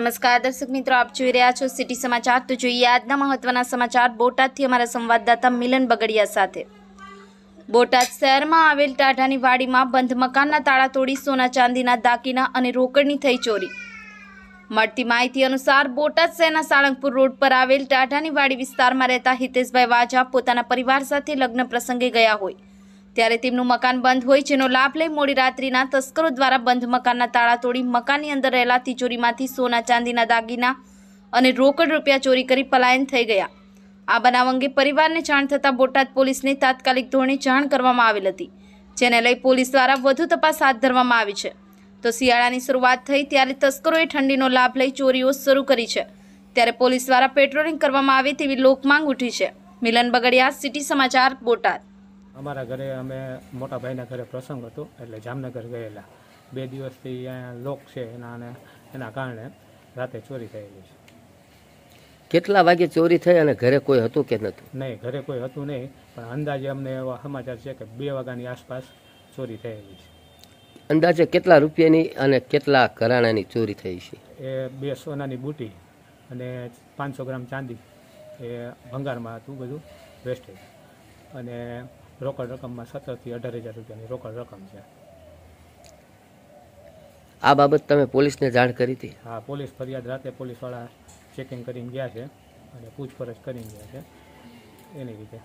નમસ્કાર દર્શક મિત્રો આપ જોઈ રહ્યા છો સિટી સમાચાર તો જોઈએ આજના મહત્વના સમાચાર બોટાદથી અમારા સંવાદદાતા મિલન બગડિયા સાથે બોટાદ શહેરમાં આવેલ ટાઢાની વાડીમાં બંધ મકાનના તાળા તોડી સોના ચાંદીના દાકીના અને રોકડની થઈ ચોરી મળતી માહિતી અનુસાર બોટાદ શહેરના સાળંગપુર રોડ પર આવેલ ટાઢાની વાડી વિસ્તારમાં રહેતા હિતેશભાઈ વાજા પોતાના પરિવાર સાથે લગ્ન પ્રસંગે ગયા હોય ત્યારે તેમનું મકાન બંધ હોય જેનો લાભ લઈ મોડી રાત્રિના તસ્કરો દ્વારા બંધ મકાનના તાળા તોડી મકાનની અંદર રહેલા તિજોરીમાંથી સોના ચાંદીના દાગીના અને રોકડ રૂપિયા ચોરી કરી પલાયન થઈ ગયા આ બનાવ અંગે પરિવારને જાણ થતાં બોટાદ પોલીસને તાત્કાલિક ધોરણે જાણ કરવામાં આવેલ હતી જેને લઈ પોલીસ દ્વારા વધુ તપાસ હાથ ધરવામાં આવી છે તો શિયાળાની શરૂઆત થઈ ત્યારે તસ્કરોએ ઠંડીનો લાભ લઈ ચોરીઓ શરૂ કરી છે ત્યારે પોલીસ દ્વારા પેટ્રોલિંગ કરવામાં આવે તેવી લોકમાંગ ઉઠી છે મિલન બગડિયા સિટી સમાચાર બોટાદ અમારા ઘરે અમે મોટા ભાઈના ઘરે પ્રસંગ હતો એટલે જામનગર ગયેલા બે દિવસથી અહીંયા લોક છે એના એના કારણે રાતે ચોરી થયેલી છે કેટલા વાગે ચોરી થઈ અને ઘરે કોઈ હતું કે નહોતું નહીં ઘરે કોઈ હતું નહીં પણ અંદાજે અમને એવા સમાચાર છે કે બે વાગ્યાની આસપાસ ચોરી થયેલી છે અંદાજે કેટલા રૂપિયાની અને કેટલા કરાણાની ચોરી થઈ છે એ બે સોનાની બુટી અને પાંચસો ગ્રામ ચાંદી એ ભંગારમાં હતું બધું વેસ્ટેજ અને રોકડ રકમમાં સત્તરથી અઢાર હજાર રૂપિયાની રોકડ રકમ છે આ બાબત તમે પોલીસને જાણ કરી હતી હા પોલીસ ફરિયાદ રાતે પોલીસવાળા ચેકિંગ કરીને ગયા છે અને પૂછપરછ કરીને ગયા છે એની રીતે